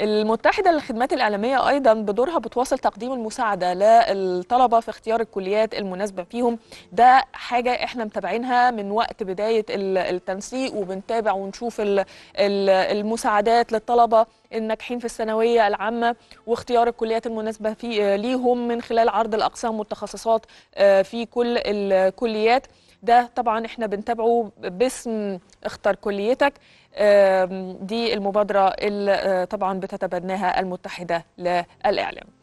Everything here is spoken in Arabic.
المتحدة للخدمات الإعلامية أيضا بدورها بتواصل تقديم المساعدة للطلبة في اختيار الكليات المناسبة فيهم ده حاجة احنا متابعينها من وقت بداية التنسيق وبنتابع ونشوف المساعدات للطلبة الناجحين في الثانوية العامة واختيار الكليات المناسبة في ليهم من خلال عرض الأقسام والتخصصات آه، في كل الكليات ده طبعا احنا بنتابعه باسم اختر كليتك دي المبادرة اللي آه، طبعا بتتبناها المتحدة للإعلام